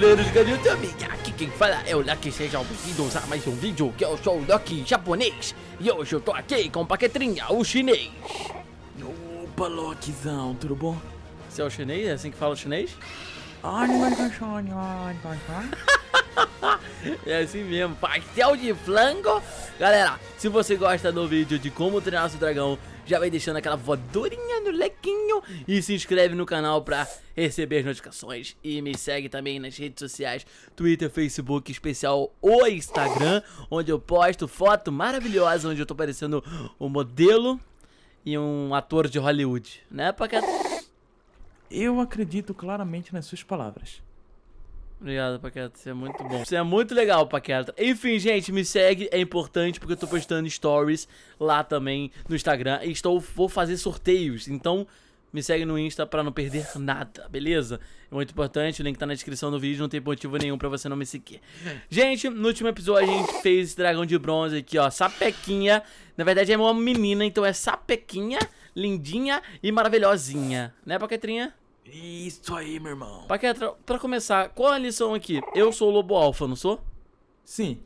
brasileiros ganhando amiga, Aqui quem fala é o Lucky, sejam bem-vindos a mais um vídeo que eu é sou o Lucky japonês. E hoje eu tô aqui com o Paquetrinha, o chinês. Opa, Lockzão, tudo bom? Você é o chinês? É assim que fala o chinês? é assim mesmo, pastel de flango Galera, se você gosta do vídeo de como treinar seu dragão já vai deixando aquela voadorinha no lequinho e se inscreve no canal pra receber as notificações. E me segue também nas redes sociais, Twitter, Facebook, especial o Instagram, onde eu posto foto maravilhosa, onde eu tô parecendo um modelo e um ator de Hollywood, né, Paquetá? Eu acredito claramente nas suas palavras. Obrigado, Paqueta. Você é muito bom. Você é muito legal, Paqueta. Enfim, gente, me segue. É importante porque eu tô postando stories lá também no Instagram. E estou, vou fazer sorteios. Então, me segue no Insta pra não perder nada, beleza? É muito importante. O link tá na descrição do vídeo. Não tem motivo nenhum pra você não me seguir. Gente, no último episódio a gente fez esse dragão de bronze aqui, ó. Sapequinha. Na verdade é uma menina, então é sapequinha, lindinha e maravilhosinha. Né, Paquetrinha? Isso aí, meu irmão. Paquetra, pra começar, qual é a lição aqui? Eu sou o lobo alfa, não sou? Sim.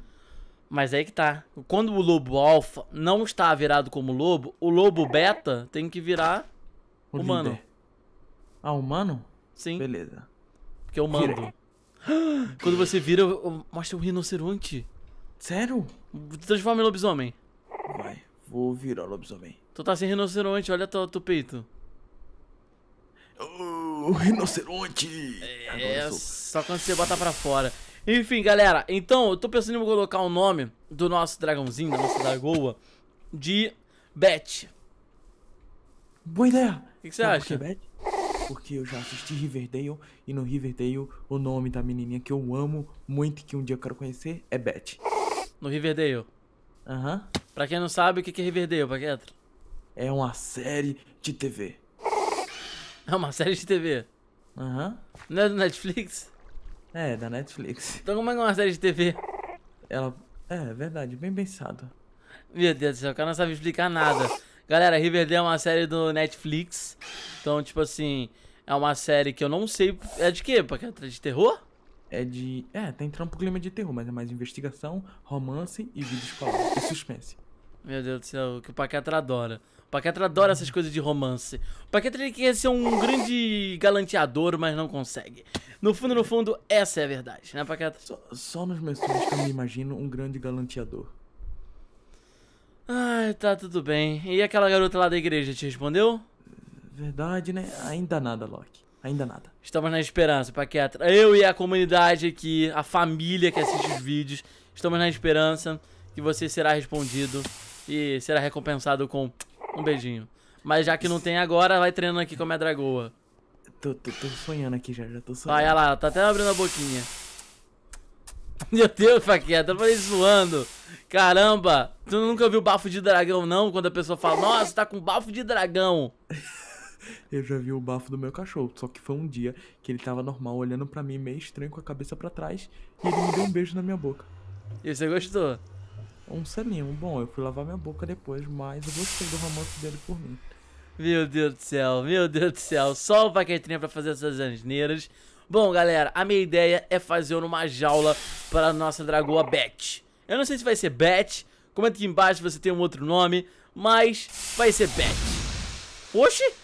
Mas é aí que tá. Quando o lobo alfa não está virado como lobo, o lobo beta tem que virar o humano. Líder. Ah, humano? Sim. Beleza. Porque eu é mando. Virei. Quando você vira, mostra um rinoceronte. Sério? Transforma em lobisomem. Vai, vou virar lobisomem. Tu tá sem rinoceronte, olha teu, teu peito. Uh rinoceronte. É, só quando você botar pra fora. Enfim, galera, então eu tô pensando em colocar o nome do nosso dragãozinho, da nossa dragoa, de Beth. Boa ideia. O que, que, você Sabe acha? Por que Porque eu já assisti Riverdale e no Riverdale o nome da menininha que eu amo muito e que um dia eu quero conhecer é Beth. No Riverdale? Aham. Uhum. Pra quem não sabe, o que é Riverdale, Paquetra? É uma série de TV. É uma série de TV. Aham. Uhum. Não é do Netflix? É, é da Netflix. Então como é que é uma série de TV? Ela. É, é, verdade, bem pensado. Meu Deus do céu, o cara não sabe explicar nada. Galera, Riverdale é uma série do Netflix. Então, tipo assim, é uma série que eu não sei. É de quê? Porque é de terror? É de. É, tem trampo clima de terror, mas é mais investigação, romance e vídeo escolar. E suspense. Meu Deus do céu, que o Paquetra adora. O Paquetra adora essas coisas de romance. O Paquetra ele quer ser um grande galanteador, mas não consegue. No fundo, no fundo, essa é a verdade, né, Paquetra? Só, só nos meus sonhos que eu me imagino um grande galanteador. Ai, tá tudo bem. E aquela garota lá da igreja te respondeu? Verdade, né? Ainda nada, Loki. Ainda nada. Estamos na esperança, Paquetra. Eu e a comunidade aqui, a família que assiste os vídeos, estamos na esperança que você será respondido e será recompensado com um beijinho. Mas já que não tem agora, vai treinando aqui com a a dragoa. Tô, tô, tô, sonhando aqui já, já tô sonhando. Olha lá, tá até abrindo a boquinha. Meu Deus, Faqueta, eu tá falei zoando. Caramba, tu nunca viu bafo de dragão, não? Quando a pessoa fala, nossa, tá com bafo de dragão. Eu já vi o bafo do meu cachorro, só que foi um dia que ele tava normal, olhando para mim meio estranho, com a cabeça para trás, e ele me deu um beijo na minha boca. E você gostou? um seminho. Bom, eu fui lavar minha boca depois, mas eu gostei do romance dele por mim. Meu Deus do céu, meu Deus do céu. Só o Paquetrinha pra fazer essas asneiras. Bom, galera, a minha ideia é fazer uma jaula para a nossa dragoa Beth. Eu não sei se vai ser Beth, comenta aqui embaixo se você tem um outro nome, mas vai ser Beth. Oxi!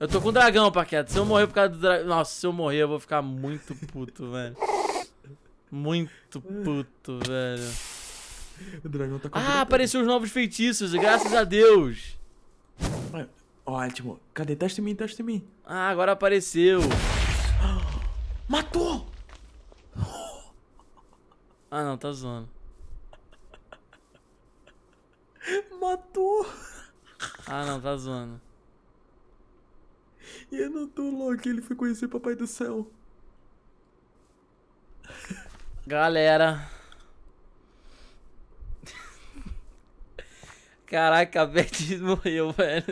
Eu tô com dragão, Paquete. Se eu morrer por causa do dragão... Nossa, se eu morrer eu vou ficar muito puto, velho. Muito puto, velho. O dragão tá com... Ah, apareceu os novos feitiços, graças a Deus. Ótimo. Cadê? Teste em mim, teste em mim. Ah, agora apareceu. Matou! Ah, não, tá zoando. Matou! Ah, não, tá zoando. E eu é não tô louco, ele foi conhecer Papai do Céu. Galera. Caraca, a Betty morreu, velho.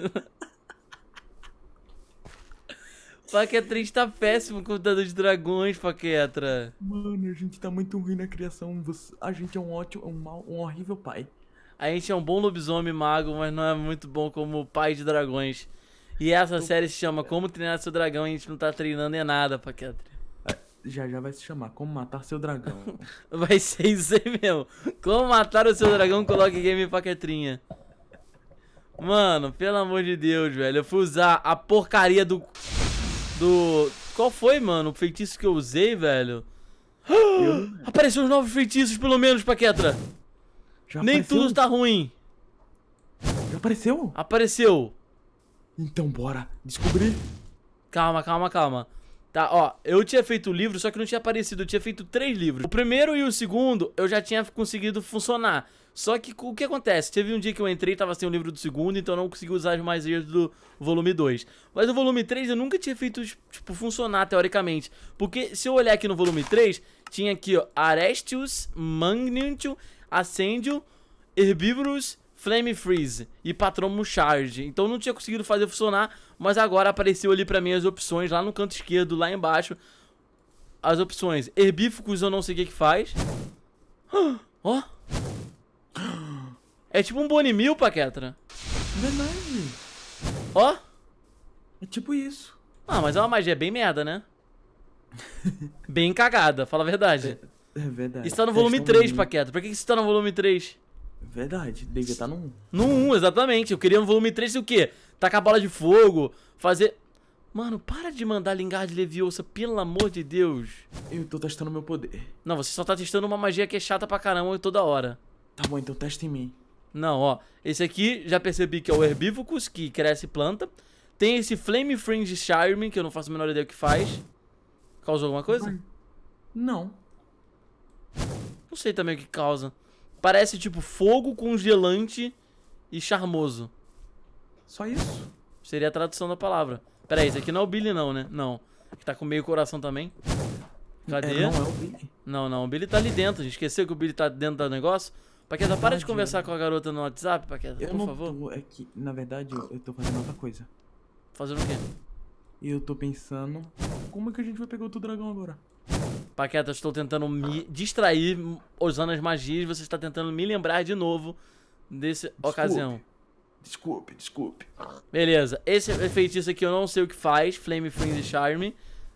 Paquetrins tá péssimo com o dano de dragões, Paquetra. Mano, a gente tá muito ruim na criação. A gente é um ótimo, um, mal, um horrível pai. A gente é um bom lobisomem mago, mas não é muito bom como pai de dragões. E essa série se chama Como Treinar Seu Dragão e a gente não tá treinando é nada, Paquetri. É, já já vai se chamar Como Matar Seu Dragão. vai ser isso aí mesmo. Como Matar o Seu Dragão, coloque Game Paquetrinha. Mano, pelo amor de Deus, velho. Eu fui usar a porcaria do... Do... Qual foi, mano? O feitiço que eu usei, velho? Eu... Apareceu os novos feitiços, pelo menos, Paquetra. Já Nem apareceu? tudo tá ruim. Já apareceu? Apareceu. Então bora descobrir. Calma, calma, calma. Tá, ó, eu tinha feito o livro, só que não tinha aparecido, eu tinha feito três livros. O primeiro e o segundo eu já tinha conseguido funcionar. Só que o que acontece? Teve um dia que eu entrei e tava sem o livro do segundo, então eu não consegui usar as mais do volume 2. Mas o volume 3 eu nunca tinha feito, tipo, funcionar teoricamente. Porque se eu olhar aqui no volume 3, tinha aqui, ó, Arestius, Magnitio, Ascendio, Herbívoros, Flame Freeze e Patron Charge. Então não tinha conseguido fazer funcionar, mas agora apareceu ali para mim as opções lá no canto esquerdo, lá embaixo. As opções. Herbíficos eu não sei o que que faz. Ó. Oh. É tipo um Bonimil, Paquetra. Verdade. Ó. Oh. É tipo isso. Ah, mas é uma magia bem merda, né? bem cagada, fala a verdade. É, é verdade. Isso tá no volume 3, Paquetra. Por que, que isso tá no volume 3? Verdade, devia estar no 1. No 1, exatamente. Eu queria um volume 3 o quê? Tacar bola de fogo, fazer... Mano, para de mandar Lingard Leviosa, pelo amor de Deus. Eu tô testando meu poder. Não, você só tá testando uma magia que é chata pra caramba toda hora. Tá bom, então testa em mim. Não, ó. Esse aqui já percebi que é o Herbívocos, que cresce planta. Tem esse Flame Fringe Charm, que eu não faço a menor ideia o que faz. Causou alguma coisa? Não. Não sei também o que causa. Parece tipo fogo, congelante e charmoso. Só isso? Seria a tradução da palavra. Pera aí, aqui não é o Billy não, né? Não. Aqui tá com meio coração também. Cadê? É, não é o Billy. Não, não. O Billy tá ali dentro. A gente esqueceu que o Billy tá dentro do negócio. Paqueta, para de conversar com a garota no WhatsApp, Paqueta, eu por não favor. Tô, é que, na verdade, eu, eu tô fazendo outra coisa. Fazendo o quê? Eu tô pensando. Como é que a gente vai pegar outro dragão agora? Paqueta, estou tentando me distrair usando as magias. Você está tentando me lembrar de novo desse desculpe, ocasião. Desculpe, desculpe. Beleza. Esse é feitiço aqui eu não sei o que faz. Flame, Frenzy, Charme.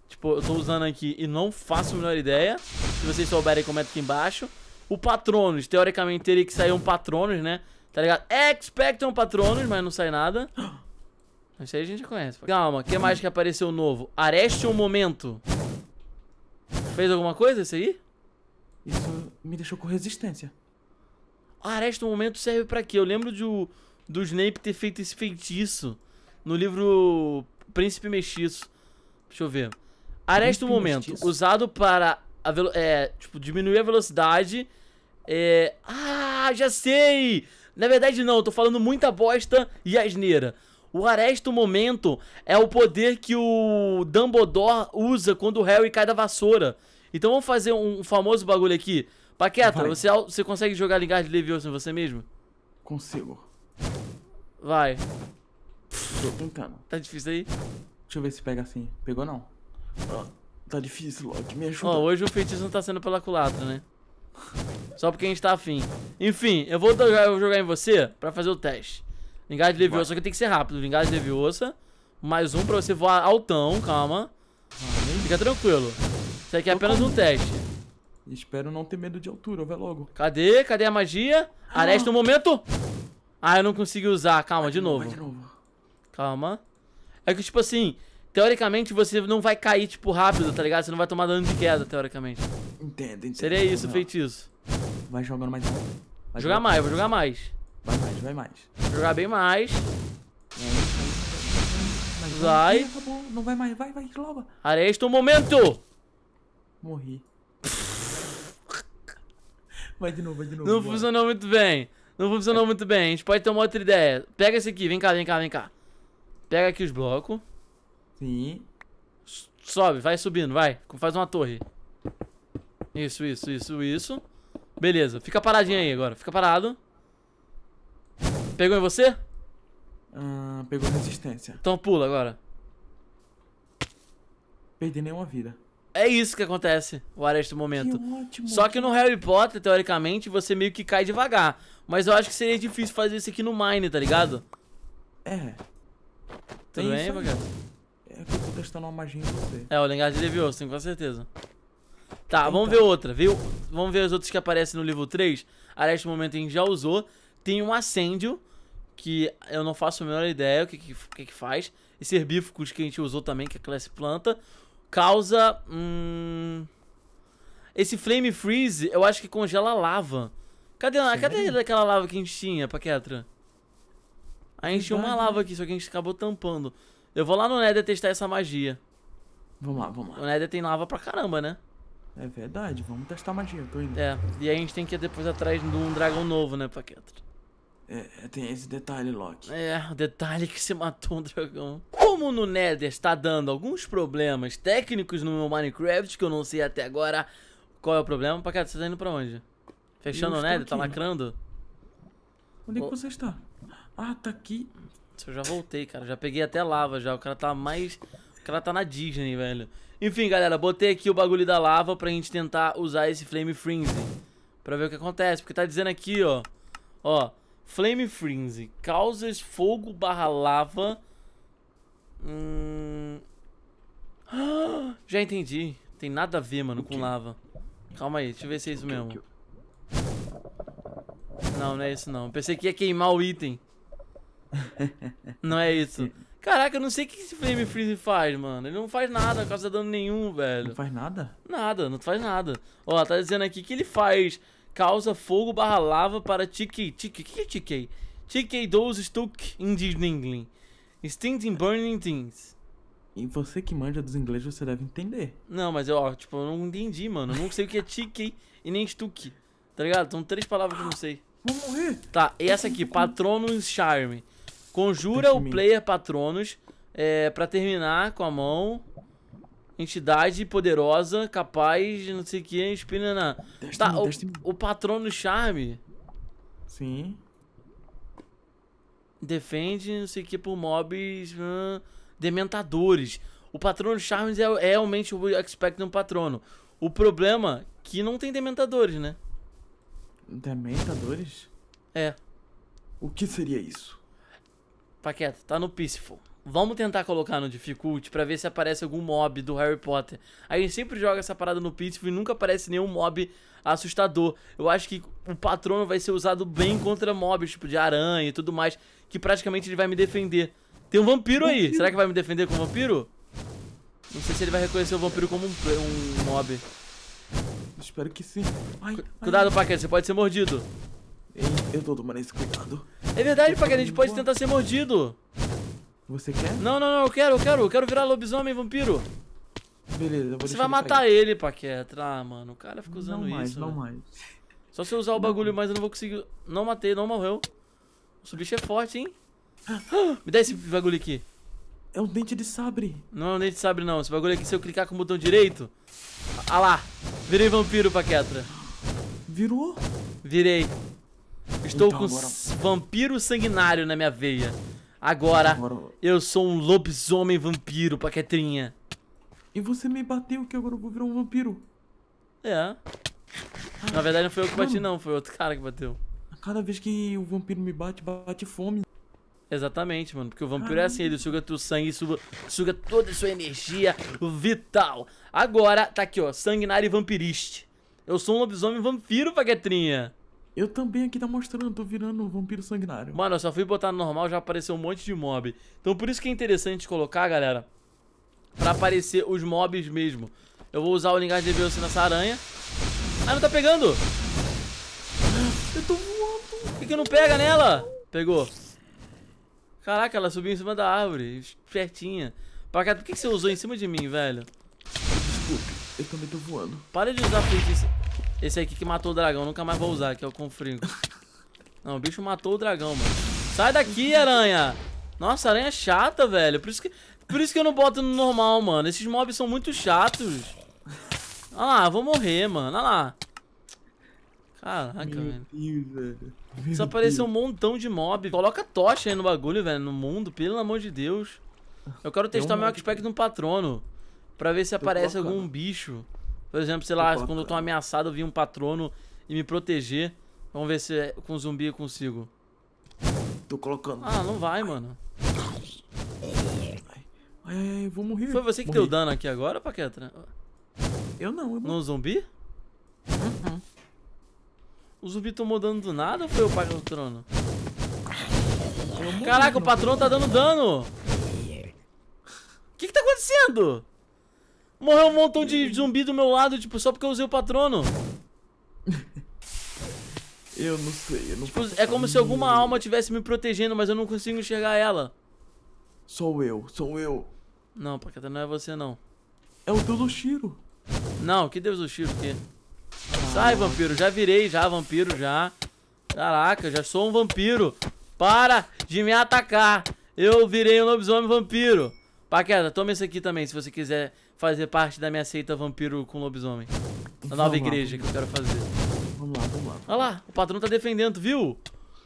Tipo, eu estou usando aqui e não faço a menor ideia. Se vocês souberem, comenta aqui embaixo. O Patronus. Teoricamente teria que sair um Patronus, né? Tá ligado? Expecto é um Patronus, mas não sai nada. Isso aí a gente já conhece. Calma, o que mais que apareceu novo? Areste é um momento. Fez alguma coisa isso aí? Isso me deixou com resistência. A ah, aresta momento serve para quê? Eu lembro de, o, do Snape ter feito esse feitiço no livro Príncipe Mestiço. Deixa eu ver. Aresta momento, mestiço? usado para a é, tipo, diminuir a velocidade. É... Ah, já sei! Na verdade não, eu tô falando muita bosta e asneira. O aresto momento é o poder que o Dumbledore usa quando o Harry cai da vassoura. Então vamos fazer um famoso bagulho aqui. Paqueta, você, você consegue jogar Lingard Leviosa em você mesmo? Consigo. Vai. Tô tentando. Tá difícil aí? Deixa eu ver se pega assim. Pegou não. Ah, tá difícil, Loki. Me ajuda. Ó, oh, hoje o feitiço não tá sendo pela culatra, né? Só porque a gente tá afim. Enfim, eu vou, eu vou jogar em você pra fazer o teste. Lingard Leviosa, só que tem que ser rápido. Lingard Leviosa. Mais um pra você voar altão, calma. Fica tranquilo. Isso aqui é apenas um teste. Espero não ter medo de altura, vai logo. Cadê? Cadê a magia? Ah. Aresta no momento. Ah, eu não consegui usar. Calma, de, novo. de novo. Calma. É que, tipo assim, teoricamente você não vai cair, tipo, rápido, tá ligado? Você não vai tomar dano de queda, teoricamente. Entendo, entendo. Seria isso, não. feitiço. Vai jogando mais. Vai jogar, jogar mais, vou jogar mais. Vai mais, vai mais. Vou jogar bem mais. Vai. vai. Não vai mais, vai, vai, logo. Aresta no momento! Morri. Vai de novo, vai de novo. Não bora. funcionou muito bem. Não funcionou muito bem. A gente pode ter uma outra ideia. Pega esse aqui, vem cá, vem cá, vem cá. Pega aqui os blocos. Sim. Sobe, vai subindo, vai. Faz uma torre. Isso, isso, isso, isso. Beleza, fica paradinho aí agora. Fica parado. Pegou em você? Ah, pegou resistência. Então pula agora. Perdi nenhuma vida. É isso que acontece, o Ares momento. Que ótimo. Só que no Harry Potter, teoricamente, você meio que cai devagar. Mas eu acho que seria difícil fazer isso aqui no Mine, tá ligado? É. Tudo bem, é É que eu tô testando uma magia em você. É, o Lengard de Levioso, sim, com certeza. Tá, Eita. Então vamos tá. ver outra, viu? Vamos ver os outros que aparecem no livro 3. Areste Momento a gente já usou. Tem um Ascendio, que eu não faço a menor ideia o que que, que, que faz. Esse herbíficos que a gente usou também, que é a classe planta causa. Hum, esse flame freeze, eu acho que congela lava. Cadê, cadê aquela lava que a gente tinha, Paquetra? A gente tinha uma lava aqui, só que a gente acabou tampando. Eu vou lá no Nether testar essa magia. Vamos lá, vamos lá. O Nether tem lava pra caramba, né? É verdade, vamos testar magia, tô indo. É, e a gente tem que ir depois atrás de um dragão novo, né, Paquetra? É, é, tem esse detalhe, Loki. É, o detalhe é que você matou um dragão. Como no Nether está dando alguns problemas técnicos no meu Minecraft, que eu não sei até agora qual é o problema, cá, você tá indo pra onde? Fechando o Nether? Tá aqui. Tá lacrando? Onde é que você está? Ah, tá aqui. Eu já voltei, cara. Já peguei até lava já. O cara tá mais. O cara tá na Disney, velho. Enfim, galera, botei aqui o bagulho da lava pra gente tentar usar esse Flame Frenzy. Pra ver o que acontece. Porque tá dizendo aqui, ó. Ó. Flame Frenzy. Causas fogo barra lava Hum... já entendi. Tem nada a ver, mano, com lava. Calma aí, deixa eu ver se é isso mesmo. Não, não é isso não. pensei que ia queimar o item. não é isso. Caraca, eu não sei o que esse Flame Freeze faz, mano. Ele não faz nada, causa dano nenhum, velho. Não faz nada? Nada, não faz nada. Ó, tá dizendo aqui que ele faz causa fogo barra lava para TK. TK, o que é TK? TK 12 Stuck in Disneyland. Stinting Burning Things. E você que manja dos ingleses, você deve entender. Não, mas eu, ó, tipo, eu não entendi, mano. Eu não sei o que é tique e nem stuck. Tá ligado? São três palavras que eu não sei. Vou morrer. Tá, e essa aqui, Patronus Charme. Conjura o player Patronus é, pra terminar com a mão. Entidade poderosa, capaz de não sei o que, espina na. Tá, o, o Patronus Charme. Sim defende, não sei o que, por mobs hum, dementadores. O Patrono Charmes é, é realmente o um Patrono. O problema é que não tem dementadores, né? Dementadores? É. O que seria isso? Paqueta, tá, tá no Peaceful. Vamos tentar colocar no difficulty pra ver se aparece algum mob do Harry Potter. A gente sempre joga essa parada no Pitfall e nunca aparece nenhum mob assustador. Eu acho que o patrono vai ser usado bem contra mobs, tipo de aranha e tudo mais, que praticamente ele vai me defender. Tem um vampiro aí! Será que vai me defender com o vampiro? Não sei se ele vai reconhecer o vampiro como um, um mob. Espero que sim. Ai, cuidado, ai. Paquete, você pode ser mordido. Ei, eu tô tomando esse cuidado. É verdade, Paquete, a gente pode tentar ser mordido. Você quer? Não, não, não, eu quero, eu quero, eu quero virar lobisomem vampiro. Beleza, eu vou Você vai ele matar ele, ele Paquetra. Ah, mano, o cara fica usando não mais, isso. Não né? mais, Só se eu usar o bagulho, mas eu não vou conseguir. Não matei, não morreu. Esse bicho é forte, hein? Me dá esse bagulho aqui. É um dente de sabre. Não é um dente de sabre, não. Esse bagulho aqui, se eu clicar com o botão direito. Ah lá! Virei vampiro, Paquetra. Virou? Virei. Estou então, com agora... vampiro sanguinário na minha veia. Agora, eu sou um lobisomem vampiro, Paquetrinha. E você me bateu que agora eu vou virar um vampiro. É. Na verdade não foi eu que bati não, foi outro cara que bateu. Cada vez que o vampiro me bate, bate fome. Exatamente, mano, porque o vampiro Caramba. é assim, ele suga teu sangue, suga, suga toda a sua energia vital. Agora, tá aqui, ó, sanguinário e vampiriste. Eu sou um lobisomem vampiro, Paquetrinha. Eu também aqui tá mostrando, tô virando um vampiro sanguinário. Mano, eu só fui botar no normal, já apareceu um monte de mob. Então por isso que é interessante colocar, galera, pra aparecer os mobs mesmo. Eu vou usar o linguagem de Beyoncé nessa aranha. Ah, não tá pegando! Eu tô voando! Por que, que não pega nela? Pegou. Caraca, ela subiu em cima da árvore, espertinha. por que, que você usou em cima de mim, velho? Desculpe, eu também tô voando. Para de usar feitiço. Esse aqui que matou o dragão, nunca mais vou usar, que é o confringo. Não, o bicho matou o dragão, mano. Sai daqui, aranha! Nossa, aranha é chata, velho. Por isso que, por isso que eu não boto no normal, mano. Esses mobs são muito chatos. Olha lá, vou morrer, mano. Olha lá. Caraca, Meu velho. Deus, velho. Meu Só apareceu um montão de mob. Coloca tocha aí no bagulho, velho, no mundo, pelo amor de Deus. Eu quero testar é um meu aspecto no patrono. Pra ver se aparece algum bicho. Por exemplo, sei lá, quando eu tô ameaçado, eu vi um patrono e me proteger. Vamos ver se é com zumbi eu consigo. Tô colocando. Ah, não vai, mano. Ai, ai, ai, vou morrer. Foi você que Morri. deu dano aqui agora, Paquetra? Eu não, eu não. No zumbi? Uhum. O zumbi tomou dano do nada ou foi o patrono? Caraca, o patrão tá dando dano! O que que tá acontecendo? Morreu um montão de zumbi do meu lado, tipo, só porque eu usei o patrono. eu não sei, eu não tipo, É como se alguma alma tivesse me protegendo, mas eu não consigo enxergar ela. Sou eu, sou eu. Não, Paqueta, não é você não. É o Deus do Shiro. Não, que Deus do Shiro, que? Sai, vampiro, já virei, já, vampiro, já. Caraca, já sou um vampiro. Para de me atacar. Eu virei um lobisomem vampiro. Paqueta, toma esse aqui também, se você quiser fazer parte da minha seita vampiro com lobisomem. Da nova vamos igreja lá. que eu quero fazer. Vamos lá, vamos lá. Olha lá, o patrão tá defendendo, viu?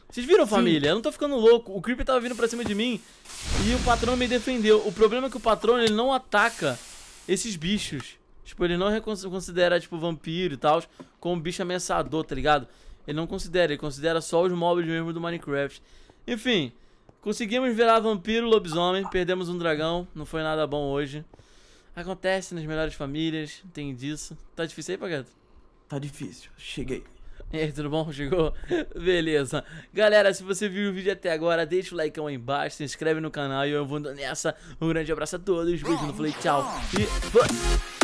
Vocês viram, Sim. família? Eu não tô ficando louco. O Creeper tava vindo pra cima de mim e o patrão me defendeu. O problema é que o patrão, ele não ataca esses bichos. Tipo, ele não considera, tipo, vampiro e tal, como bicho ameaçador, tá ligado? Ele não considera, ele considera só os mobs mesmo do Minecraft. Enfim, conseguimos virar vampiro, lobisomem, perdemos um dragão, não foi nada bom hoje. Acontece nas melhores famílias, tem disso. Tá difícil aí, Pagato? Tá difícil, cheguei. E aí, tudo bom? Chegou? Beleza. Galera, se você viu o vídeo até agora, deixa o like aí embaixo, se inscreve no canal e eu vou nessa. Um grande abraço a todos, beijo no falei, tchau e...